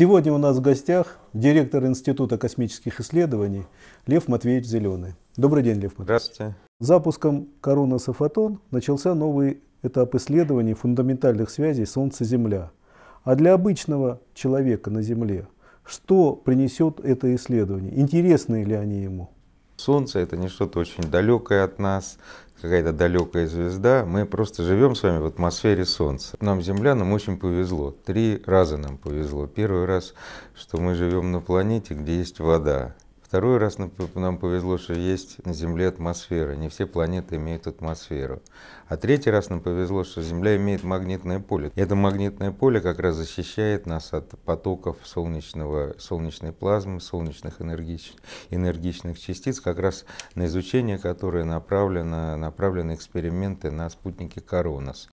Сегодня у нас в гостях директор Института космических исследований Лев Матвеевич Зеленый. Добрый день, Лев Матвеевич. Здравствуйте. Запуском корона софотон начался новый этап исследований фундаментальных связей Солнце-Земля. А для обычного человека на Земле что принесет это исследование? Интересны ли они ему? Солнце — это не что-то очень далекое от нас, какая-то далекая звезда. Мы просто живем с вами в атмосфере Солнца. Нам, землянам, очень повезло. Три раза нам повезло. Первый раз, что мы живем на планете, где есть вода. Второй раз нам повезло, что есть на Земле атмосфера. Не все планеты имеют атмосферу. А третий раз нам повезло, что Земля имеет магнитное поле. И это магнитное поле как раз защищает нас от потоков солнечного, солнечной плазмы, солнечных энергич, энергичных частиц, как раз на изучение которой направлены, направлены эксперименты на спутнике Коронас.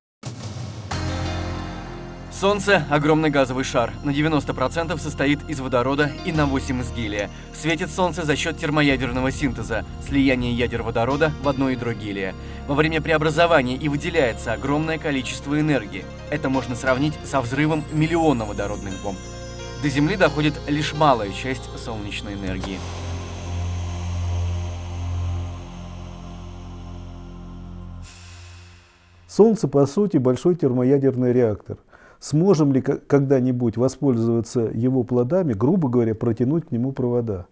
Солнце – огромный газовый шар, на 90% состоит из водорода и на 8 из гелия. Светит Солнце за счет термоядерного синтеза, слияния ядер водорода в одно ядро гелия. Во время преобразования и выделяется огромное количество энергии. Это можно сравнить со взрывом миллиона водородных бомб. До Земли доходит лишь малая часть солнечной энергии. Солнце, по сути, большой термоядерный реактор сможем ли когда-нибудь воспользоваться его плодами, грубо говоря, протянуть к нему провода?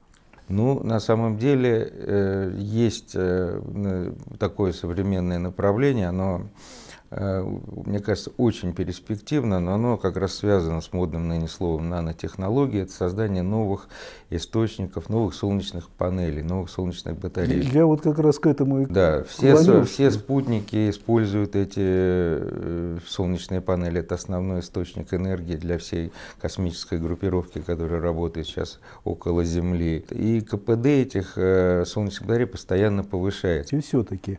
Ну, на самом деле э, есть э, такое современное направление, оно Э, мне кажется, очень перспективно, но оно как раз связано с модным ныне словом нанотехнологии. Это создание новых источников, новых солнечных панелей, новых солнечных батарей. Я вот как раз к этому и Да, все, все спутники используют эти э, солнечные панели. Это основной источник энергии для всей космической группировки, которая работает сейчас около Земли. И КПД этих э, солнечных батарей постоянно повышается. И все-таки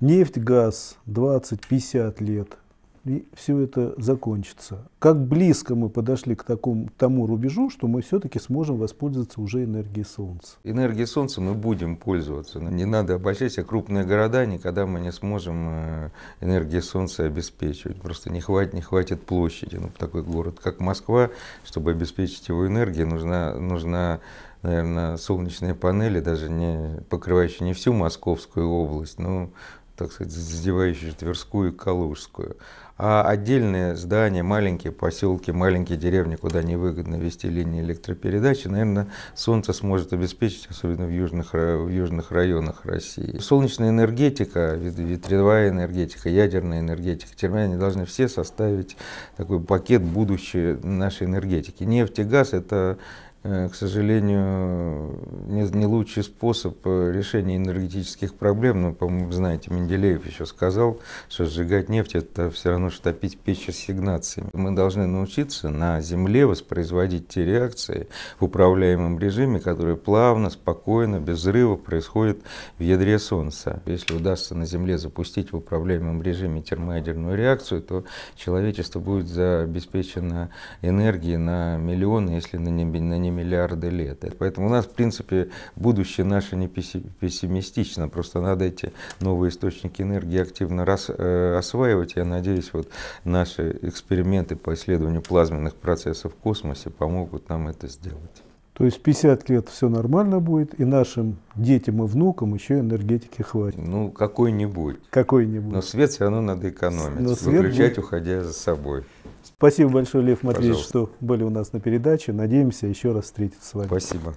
Нефть, газ 20-50 лет. И все это закончится. Как близко мы подошли к такому, тому рубежу, что мы все-таки сможем воспользоваться уже энергией Солнца. Энергией Солнца мы будем пользоваться. Но не надо обольщаться. крупные города никогда мы не сможем э, энергией Солнца обеспечивать. Просто не хватит, не хватит площади. Ну, такой город, как Москва, чтобы обеспечить его энергией, нужна, нужна наверное, солнечные панели, даже не покрывающие не всю Московскую область, но ну, так сказать, задевающие Тверскую и Калужскую. А отдельные здания, маленькие поселки, маленькие деревни, куда невыгодно вести линии электропередачи, наверное, солнце сможет обеспечить, особенно в южных, в южных районах России. Солнечная энергетика, ветряная энергетика, ядерная энергетика, термия, они должны все составить такой пакет будущей нашей энергетики. Нефть и газ – это Э, к сожалению, не, не лучший способ э, решения энергетических проблем. Но, ну, по-моему, знаете, Менделеев еще сказал, что сжигать нефть – это все равно, что топить печь ассигнациями. Мы должны научиться на Земле воспроизводить те реакции в управляемом режиме, которые плавно, спокойно, без взрыва происходят в ядре Солнца. Если удастся на Земле запустить в управляемом режиме термоядерную реакцию, то человечество будет обеспечено энергией на миллионы, если на не, на не миллиарды лет. Поэтому у нас, в принципе, будущее наше не пессимистично, просто надо эти новые источники энергии активно рас, э, осваивать. Я надеюсь, вот наши эксперименты по исследованию плазменных процессов в космосе помогут нам это сделать. То есть 50 лет все нормально будет, и нашим детям и внукам еще энергетики хватит. Ну, какой-нибудь. Какой-нибудь. Но свет все равно надо экономить, Но свет выключать, будет... уходя за собой. Спасибо большое, Лев Матвеевич, Пожалуйста. что были у нас на передаче. Надеемся еще раз встретиться с вами. Спасибо.